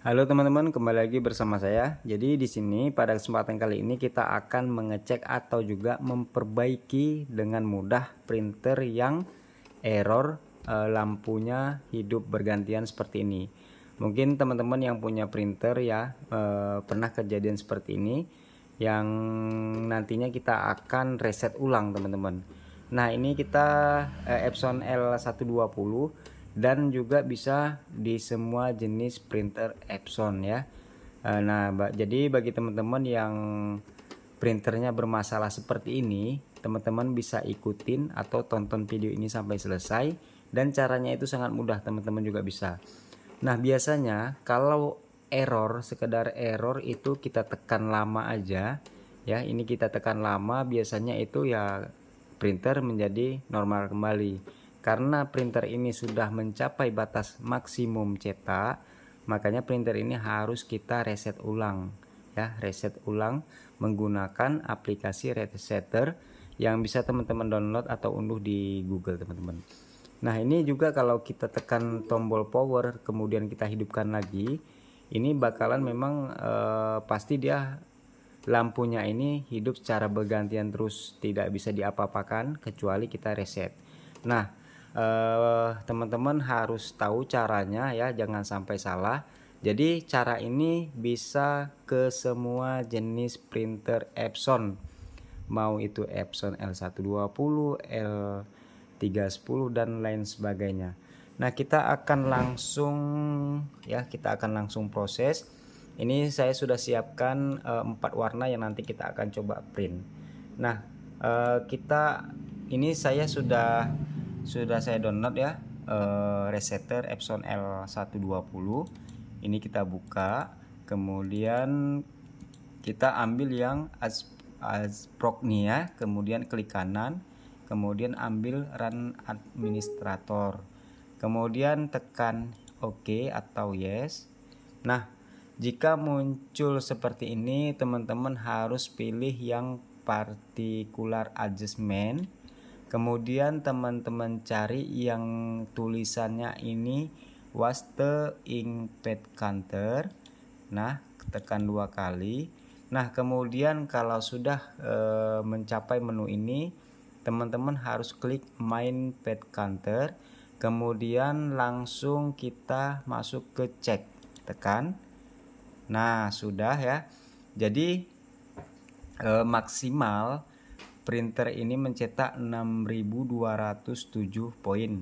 Halo teman-teman, kembali lagi bersama saya. Jadi di sini pada kesempatan kali ini kita akan mengecek atau juga memperbaiki dengan mudah printer yang error eh, lampunya hidup bergantian seperti ini. Mungkin teman-teman yang punya printer ya eh, pernah kejadian seperti ini yang nantinya kita akan reset ulang teman-teman. Nah, ini kita eh, Epson L120 dan juga bisa di semua jenis printer Epson ya. Eh, nah, jadi bagi teman-teman yang printernya bermasalah seperti ini, teman-teman bisa ikutin atau tonton video ini sampai selesai dan caranya itu sangat mudah, teman-teman juga bisa. Nah, biasanya kalau error, sekedar error itu kita tekan lama aja ya. Ini kita tekan lama biasanya itu ya printer menjadi normal kembali. Karena printer ini sudah mencapai batas maksimum cetak, makanya printer ini harus kita reset ulang ya, reset ulang menggunakan aplikasi resetter yang bisa teman-teman download atau unduh di Google, teman-teman. Nah, ini juga kalau kita tekan tombol power kemudian kita hidupkan lagi, ini bakalan memang eh, pasti dia lampunya ini hidup secara bergantian terus, tidak bisa diapa-apakan kecuali kita reset. Nah, Eh, teman-teman harus tahu caranya ya jangan sampai salah jadi cara ini bisa ke semua jenis printer Epson mau itu Epson L120 L310 dan lain sebagainya nah kita akan langsung ya kita akan langsung proses ini saya sudah siapkan eh, empat warna yang nanti kita akan coba print nah eh, kita ini saya sudah sudah saya download ya eh, resetter Epson L120 ini kita buka kemudian kita ambil yang as nih ya kemudian klik kanan kemudian ambil run administrator kemudian tekan OK atau yes nah jika muncul seperti ini teman-teman harus pilih yang particular adjustment Kemudian teman-teman cari yang tulisannya ini was the pad counter. Nah, tekan dua kali. Nah, kemudian kalau sudah e, mencapai menu ini, teman-teman harus klik main pad counter. Kemudian langsung kita masuk ke cek. Tekan. Nah, sudah ya. Jadi e, maksimal Printer ini mencetak 6207 poin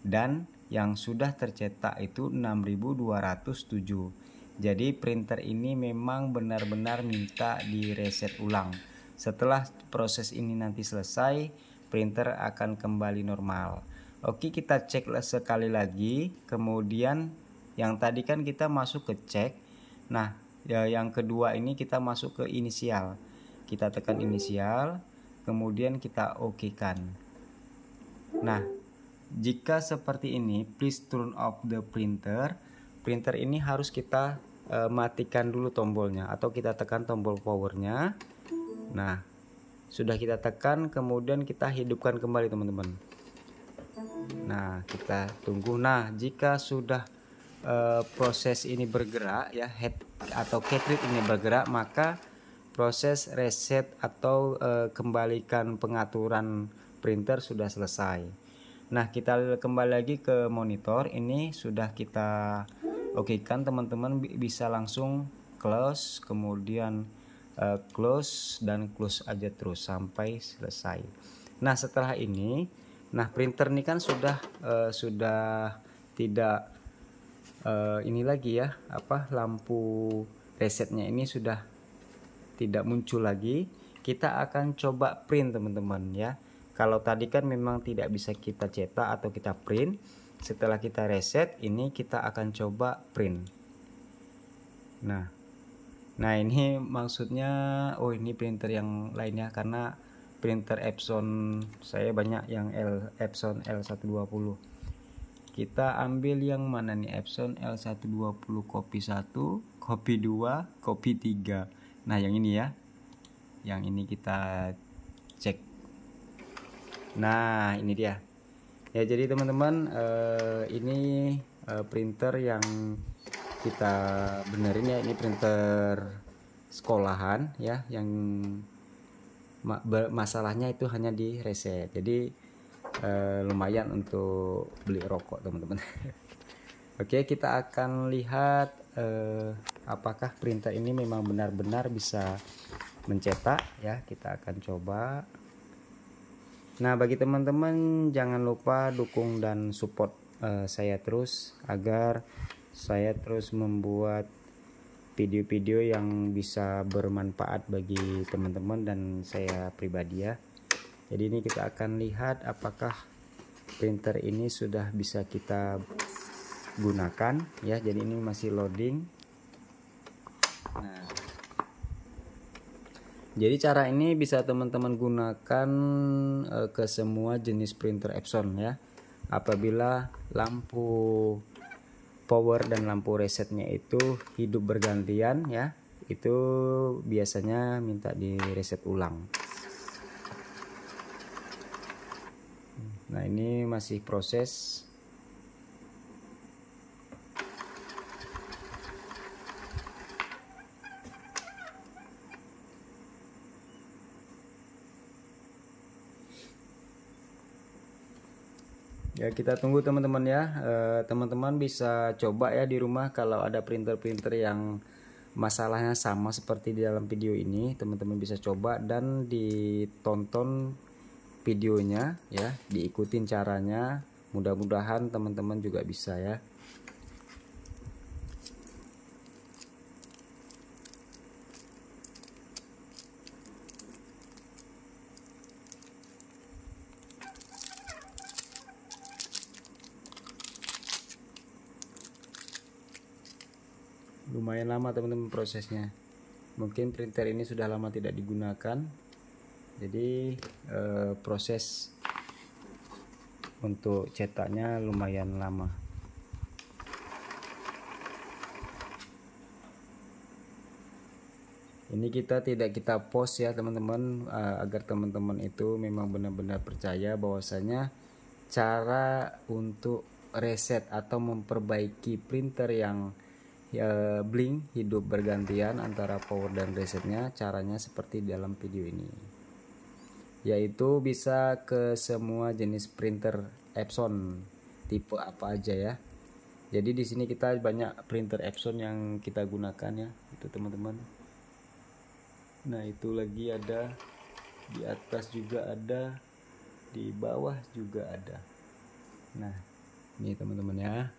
dan yang sudah tercetak itu 6207. Jadi printer ini memang benar-benar minta direset ulang. Setelah proses ini nanti selesai, printer akan kembali normal. Oke, kita cek sekali lagi. Kemudian yang tadi kan kita masuk ke cek. Nah, ya, yang kedua ini kita masuk ke inisial. Kita tekan inisial kemudian kita oke kan nah jika seperti ini please turn off the printer printer ini harus kita e, matikan dulu tombolnya atau kita tekan tombol powernya nah sudah kita tekan kemudian kita hidupkan kembali teman-teman nah kita tunggu nah jika sudah e, proses ini bergerak ya head atau cartridge ini bergerak maka proses reset atau e, kembalikan pengaturan printer sudah selesai. Nah, kita kembali lagi ke monitor. Ini sudah kita oke kan teman-teman bisa langsung close, kemudian e, close dan close aja terus sampai selesai. Nah, setelah ini, nah printer ini kan sudah e, sudah tidak ini lagi ya, apa lampu resetnya ini sudah tidak muncul lagi kita akan coba print teman-teman ya kalau tadi kan memang tidak bisa kita cetak atau kita print setelah kita reset ini kita akan coba print nah nah ini maksudnya oh ini printer yang lainnya karena printer Epson saya banyak yang L Epson L120 kita ambil yang mana nih Epson L120 copy 1 copy 2 copy 3 nah yang ini ya yang ini kita cek nah ini dia ya jadi teman-teman uh, ini uh, printer yang kita benerin ya ini printer sekolahan ya yang masalahnya itu hanya di reset jadi eh, lumayan untuk beli rokok teman-teman Oke, kita akan lihat eh, apakah printer ini memang benar-benar bisa mencetak ya. Kita akan coba. Nah, bagi teman-teman jangan lupa dukung dan support eh, saya terus agar saya terus membuat video-video yang bisa bermanfaat bagi teman-teman dan saya pribadi ya. Jadi ini kita akan lihat apakah printer ini sudah bisa kita gunakan ya jadi ini masih loading nah jadi cara ini bisa teman-teman gunakan e, ke semua jenis printer Epson ya apabila lampu power dan lampu resetnya itu hidup bergantian ya itu biasanya minta di reset ulang nah ini masih proses ya kita tunggu teman-teman ya eh, teman-teman bisa coba ya di rumah kalau ada printer-printer yang masalahnya sama seperti di dalam video ini teman-teman bisa coba dan ditonton videonya ya diikutin caranya mudah-mudahan teman-teman juga bisa ya lumayan lama teman-teman prosesnya mungkin printer ini sudah lama tidak digunakan jadi e, proses untuk cetaknya lumayan lama ini kita tidak kita post ya teman-teman eh, agar teman-teman itu memang benar-benar percaya bahwasanya cara untuk reset atau memperbaiki printer yang Eh, blink hidup bergantian antara power dan resetnya caranya seperti dalam video ini yaitu bisa ke semua jenis printer Epson tipe apa aja ya jadi di sini kita banyak printer Epson yang kita gunakan ya itu teman-teman nah itu lagi ada di atas juga ada di bawah juga ada nah ini teman-teman ya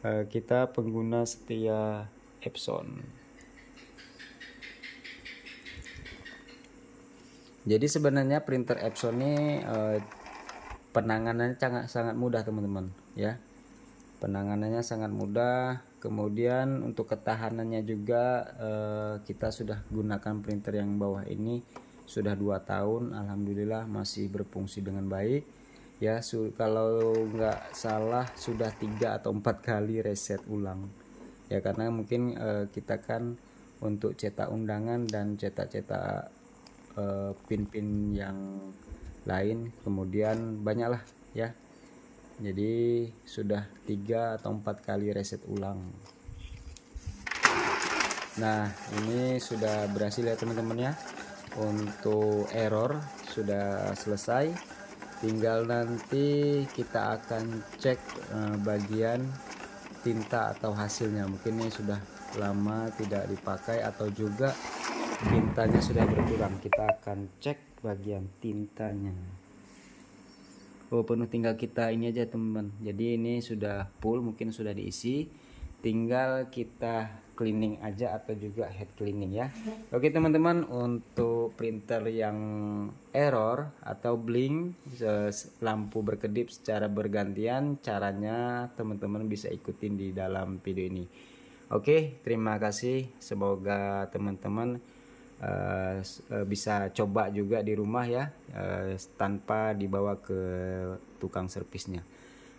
Eh, kita pengguna setia Epson. Jadi sebenarnya printer Epson ini uh, penanganannya sangat sangat mudah teman-teman ya. Penanganannya sangat mudah. Kemudian untuk ketahanannya juga uh, kita sudah gunakan printer yang bawah ini sudah dua tahun alhamdulillah masih berfungsi dengan baik ya su kalau nggak salah sudah tiga atau empat kali reset ulang ya karena mungkin uh, kita kan untuk cetak undangan dan cetak-cetak pin eh, pin-pin yang lain kemudian banyaklah ya jadi sudah tiga atau empat kali reset ulang nah ini sudah berhasil ya teman-teman ya untuk error sudah selesai tinggal nanti kita akan cek eh, bagian tinta atau hasilnya mungkin ini sudah lama tidak dipakai atau juga tintanya sudah berkurang kita akan cek bagian tintanya oh penuh tinggal kita ini aja teman jadi ini sudah full mungkin sudah diisi tinggal kita cleaning aja atau juga head cleaning ya oke teman-teman untuk printer yang error atau blink eh, lampu berkedip secara bergantian caranya teman-teman bisa ikutin di dalam video ini oke terima kasih semoga teman-teman uh, bisa coba juga di rumah ya uh, tanpa dibawa ke tukang servisnya